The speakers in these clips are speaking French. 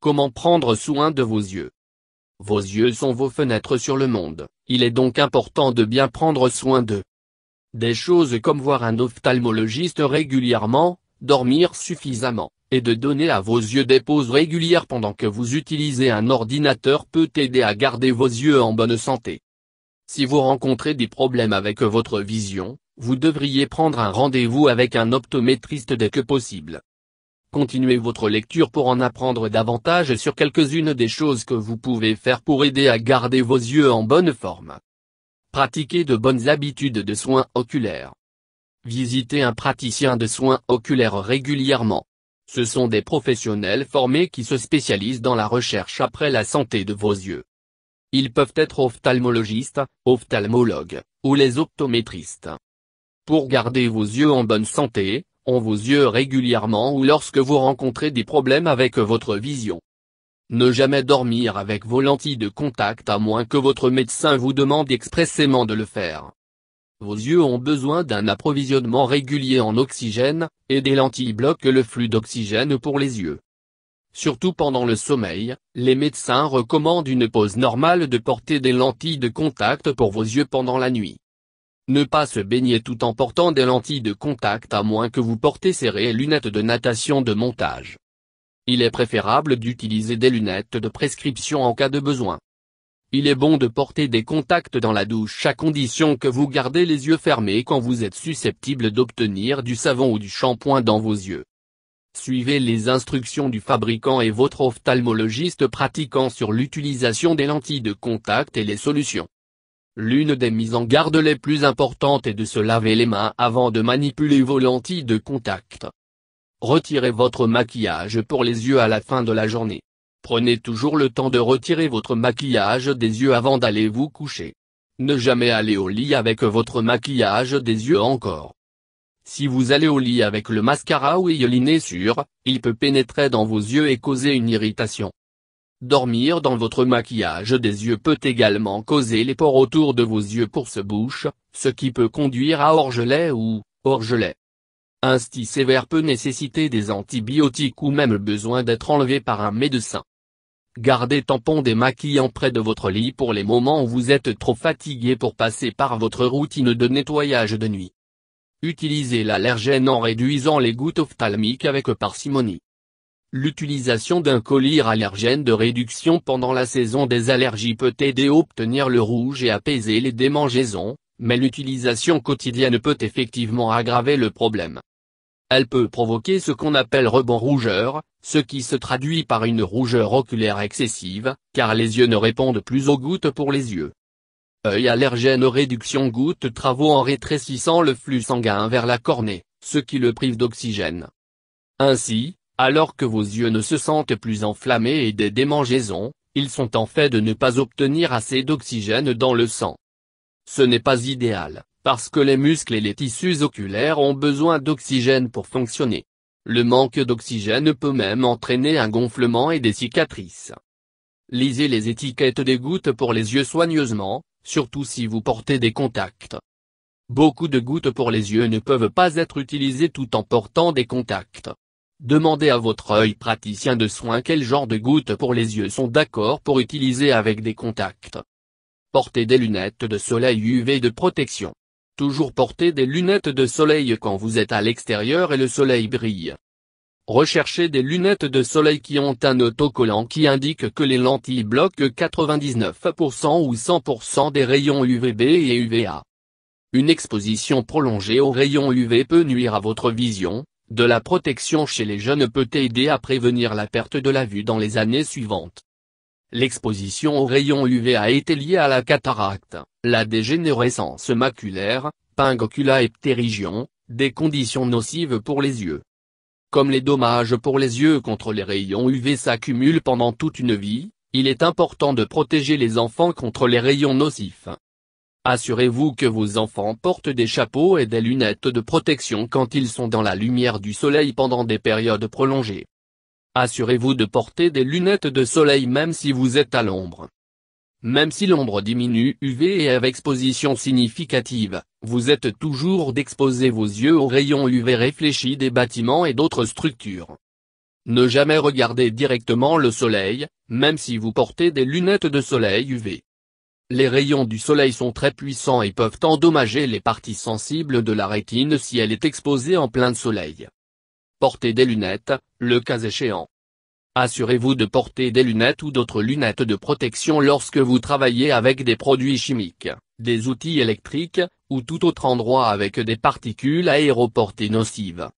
Comment prendre soin de vos yeux Vos yeux sont vos fenêtres sur le monde, il est donc important de bien prendre soin d'eux. Des choses comme voir un ophtalmologiste régulièrement, dormir suffisamment, et de donner à vos yeux des pauses régulières pendant que vous utilisez un ordinateur peut aider à garder vos yeux en bonne santé. Si vous rencontrez des problèmes avec votre vision, vous devriez prendre un rendez-vous avec un optométriste dès que possible. Continuez votre lecture pour en apprendre davantage sur quelques-unes des choses que vous pouvez faire pour aider à garder vos yeux en bonne forme. Pratiquez de bonnes habitudes de soins oculaires. Visitez un praticien de soins oculaires régulièrement. Ce sont des professionnels formés qui se spécialisent dans la recherche après la santé de vos yeux. Ils peuvent être ophtalmologistes, ophtalmologues, ou les optométristes. Pour garder vos yeux en bonne santé, vos yeux régulièrement ou lorsque vous rencontrez des problèmes avec votre vision. Ne jamais dormir avec vos lentilles de contact à moins que votre médecin vous demande expressément de le faire. Vos yeux ont besoin d'un approvisionnement régulier en oxygène, et des lentilles bloquent le flux d'oxygène pour les yeux. Surtout pendant le sommeil, les médecins recommandent une pause normale de porter des lentilles de contact pour vos yeux pendant la nuit. Ne pas se baigner tout en portant des lentilles de contact à moins que vous portez serrées et lunettes de natation de montage. Il est préférable d'utiliser des lunettes de prescription en cas de besoin. Il est bon de porter des contacts dans la douche à condition que vous gardez les yeux fermés quand vous êtes susceptible d'obtenir du savon ou du shampoing dans vos yeux. Suivez les instructions du fabricant et votre ophtalmologiste pratiquant sur l'utilisation des lentilles de contact et les solutions. L'une des mises en garde les plus importantes est de se laver les mains avant de manipuler vos lentilles de contact. Retirez votre maquillage pour les yeux à la fin de la journée. Prenez toujours le temps de retirer votre maquillage des yeux avant d'aller vous coucher. Ne jamais aller au lit avec votre maquillage des yeux encore. Si vous allez au lit avec le mascara ou liné sûr, il peut pénétrer dans vos yeux et causer une irritation. Dormir dans votre maquillage des yeux peut également causer les pores autour de vos yeux pour se bouche, ce qui peut conduire à orgelet ou, orgelet. Un sty sévère peut nécessiter des antibiotiques ou même besoin d'être enlevé par un médecin. Gardez tampons démaquillants près de votre lit pour les moments où vous êtes trop fatigué pour passer par votre routine de nettoyage de nuit. Utilisez l'allergène en réduisant les gouttes ophtalmiques avec parcimonie. L'utilisation d'un collier allergène de réduction pendant la saison des allergies peut aider à obtenir le rouge et apaiser les démangeaisons, mais l'utilisation quotidienne peut effectivement aggraver le problème. Elle peut provoquer ce qu'on appelle rebond rougeur, ce qui se traduit par une rougeur oculaire excessive, car les yeux ne répondent plus aux gouttes pour les yeux. Œil allergène réduction goutte travaux en rétrécissant le flux sanguin vers la cornée, ce qui le prive d'oxygène. Ainsi, alors que vos yeux ne se sentent plus enflammés et des démangeaisons, ils sont en fait de ne pas obtenir assez d'oxygène dans le sang. Ce n'est pas idéal, parce que les muscles et les tissus oculaires ont besoin d'oxygène pour fonctionner. Le manque d'oxygène peut même entraîner un gonflement et des cicatrices. Lisez les étiquettes des gouttes pour les yeux soigneusement, surtout si vous portez des contacts. Beaucoup de gouttes pour les yeux ne peuvent pas être utilisées tout en portant des contacts. Demandez à votre œil praticien de soins quel genre de gouttes pour les yeux sont d'accord pour utiliser avec des contacts. Portez des lunettes de soleil UV de protection. Toujours portez des lunettes de soleil quand vous êtes à l'extérieur et le soleil brille. Recherchez des lunettes de soleil qui ont un autocollant qui indique que les lentilles bloquent 99% ou 100% des rayons UVB et UVA. Une exposition prolongée aux rayons UV peut nuire à votre vision, de la protection chez les jeunes peut aider à prévenir la perte de la vue dans les années suivantes. L'exposition aux rayons UV a été liée à la cataracte, la dégénérescence maculaire, pingocula et ptérygion, des conditions nocives pour les yeux. Comme les dommages pour les yeux contre les rayons UV s'accumulent pendant toute une vie, il est important de protéger les enfants contre les rayons nocifs. Assurez-vous que vos enfants portent des chapeaux et des lunettes de protection quand ils sont dans la lumière du soleil pendant des périodes prolongées. Assurez-vous de porter des lunettes de soleil même si vous êtes à l'ombre. Même si l'ombre diminue UV et avec exposition significative, vous êtes toujours d'exposer vos yeux aux rayons UV réfléchis des bâtiments et d'autres structures. Ne jamais regarder directement le soleil, même si vous portez des lunettes de soleil UV les rayons du soleil sont très puissants et peuvent endommager les parties sensibles de la rétine si elle est exposée en plein soleil. Portez des lunettes, le cas échéant. Assurez-vous de porter des lunettes ou d'autres lunettes de protection lorsque vous travaillez avec des produits chimiques, des outils électriques, ou tout autre endroit avec des particules aéroportées nocives.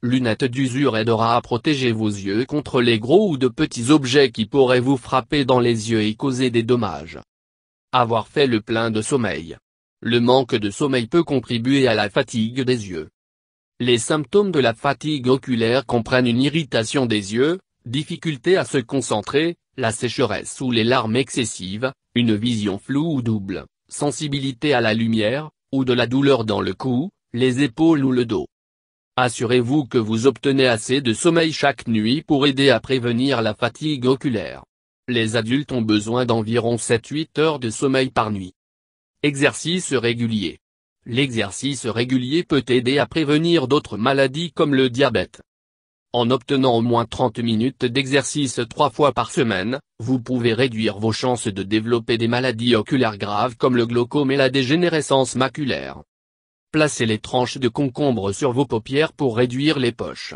Lunettes d'usure aidera à protéger vos yeux contre les gros ou de petits objets qui pourraient vous frapper dans les yeux et causer des dommages. Avoir fait le plein de sommeil. Le manque de sommeil peut contribuer à la fatigue des yeux. Les symptômes de la fatigue oculaire comprennent une irritation des yeux, difficulté à se concentrer, la sécheresse ou les larmes excessives, une vision floue ou double, sensibilité à la lumière, ou de la douleur dans le cou, les épaules ou le dos. Assurez-vous que vous obtenez assez de sommeil chaque nuit pour aider à prévenir la fatigue oculaire les adultes ont besoin d'environ 7-8 heures de sommeil par nuit. Exercice régulier. L'exercice régulier peut aider à prévenir d'autres maladies comme le diabète. En obtenant au moins 30 minutes d'exercice trois fois par semaine, vous pouvez réduire vos chances de développer des maladies oculaires graves comme le glaucome et la dégénérescence maculaire. Placez les tranches de concombre sur vos paupières pour réduire les poches.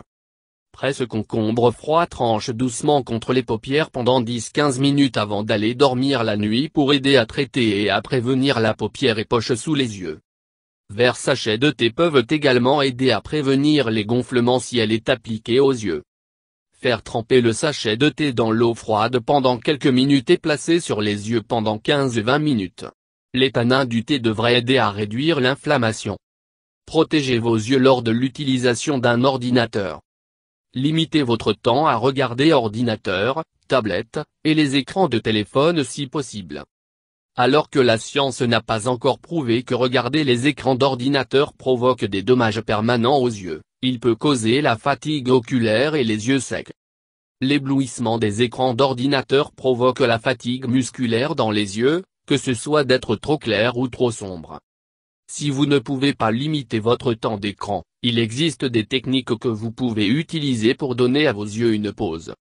Presse concombre froid tranche doucement contre les paupières pendant 10-15 minutes avant d'aller dormir la nuit pour aider à traiter et à prévenir la paupière et poche sous les yeux. Vers sachets de thé peuvent également aider à prévenir les gonflements si elle est appliquée aux yeux. Faire tremper le sachet de thé dans l'eau froide pendant quelques minutes et placer sur les yeux pendant 15-20 minutes. Les tanins du thé devraient aider à réduire l'inflammation. Protégez vos yeux lors de l'utilisation d'un ordinateur. Limitez votre temps à regarder ordinateur, tablette, et les écrans de téléphone si possible. Alors que la science n'a pas encore prouvé que regarder les écrans d'ordinateur provoque des dommages permanents aux yeux, il peut causer la fatigue oculaire et les yeux secs. L'éblouissement des écrans d'ordinateur provoque la fatigue musculaire dans les yeux, que ce soit d'être trop clair ou trop sombre. Si vous ne pouvez pas limiter votre temps d'écran, il existe des techniques que vous pouvez utiliser pour donner à vos yeux une pause.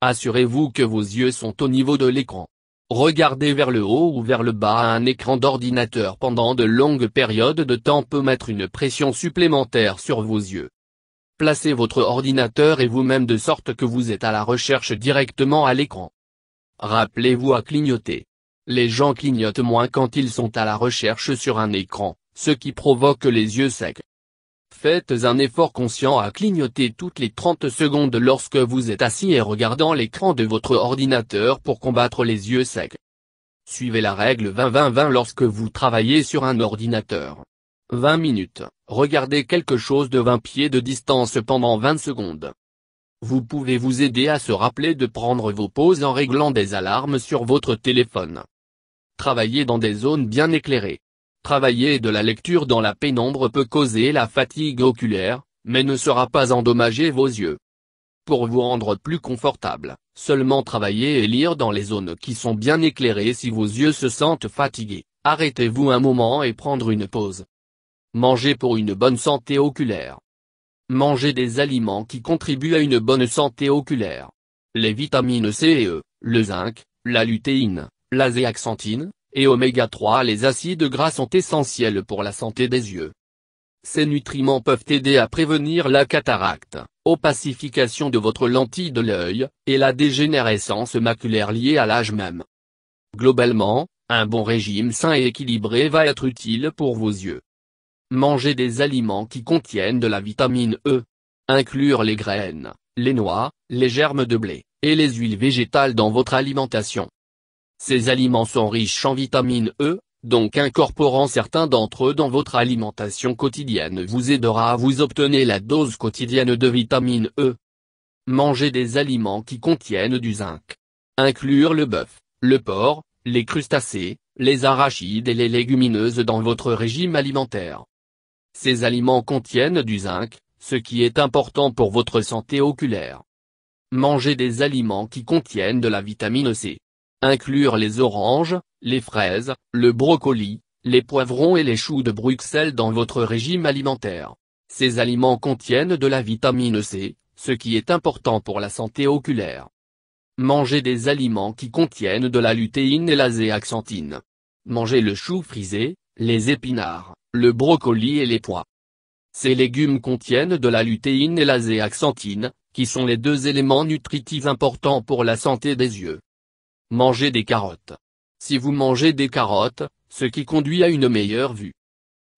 Assurez-vous que vos yeux sont au niveau de l'écran. Regarder vers le haut ou vers le bas à un écran d'ordinateur pendant de longues périodes de temps peut mettre une pression supplémentaire sur vos yeux. Placez votre ordinateur et vous-même de sorte que vous êtes à la recherche directement à l'écran. Rappelez-vous à clignoter. Les gens clignotent moins quand ils sont à la recherche sur un écran, ce qui provoque les yeux secs. Faites un effort conscient à clignoter toutes les 30 secondes lorsque vous êtes assis et regardant l'écran de votre ordinateur pour combattre les yeux secs. Suivez la règle 20-20-20 lorsque vous travaillez sur un ordinateur. 20 minutes, regardez quelque chose de 20 pieds de distance pendant 20 secondes. Vous pouvez vous aider à se rappeler de prendre vos pauses en réglant des alarmes sur votre téléphone. Travaillez dans des zones bien éclairées. Travailler de la lecture dans la pénombre peut causer la fatigue oculaire, mais ne sera pas endommager vos yeux. Pour vous rendre plus confortable, seulement travailler et lire dans les zones qui sont bien éclairées si vos yeux se sentent fatigués, arrêtez-vous un moment et prendre une pause. Manger pour une bonne santé oculaire. Manger des aliments qui contribuent à une bonne santé oculaire. Les vitamines C et E, le zinc, la lutéine, la zéaxanthine, et oméga 3 les acides gras sont essentiels pour la santé des yeux. Ces nutriments peuvent aider à prévenir la cataracte, pacifications de votre lentille de l'œil, et la dégénérescence maculaire liée à l'âge même. Globalement, un bon régime sain et équilibré va être utile pour vos yeux. Mangez des aliments qui contiennent de la vitamine E. Inclure les graines, les noix, les germes de blé, et les huiles végétales dans votre alimentation. Ces aliments sont riches en vitamine E, donc incorporant certains d'entre eux dans votre alimentation quotidienne vous aidera à vous obtenir la dose quotidienne de vitamine E. Manger des aliments qui contiennent du zinc. Inclure le bœuf, le porc, les crustacés, les arachides et les légumineuses dans votre régime alimentaire. Ces aliments contiennent du zinc, ce qui est important pour votre santé oculaire. Manger des aliments qui contiennent de la vitamine C inclure les oranges, les fraises, le brocoli, les poivrons et les choux de Bruxelles dans votre régime alimentaire. Ces aliments contiennent de la vitamine C, ce qui est important pour la santé oculaire. Mangez des aliments qui contiennent de la lutéine et la zéaxanthine. Mangez le chou frisé, les épinards, le brocoli et les pois. Ces légumes contiennent de la lutéine et la zéaxanthine, qui sont les deux éléments nutritifs importants pour la santé des yeux. Mangez des carottes. Si vous mangez des carottes, ce qui conduit à une meilleure vue.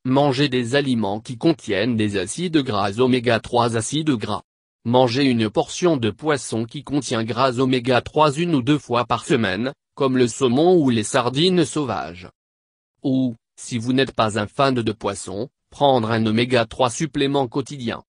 Mangez des aliments qui contiennent des acides gras oméga 3 acides gras. Mangez une portion de poisson qui contient gras oméga 3 une ou deux fois par semaine, comme le saumon ou les sardines sauvages. Ou, si vous n'êtes pas un fan de poisson, prendre un oméga 3 supplément quotidien.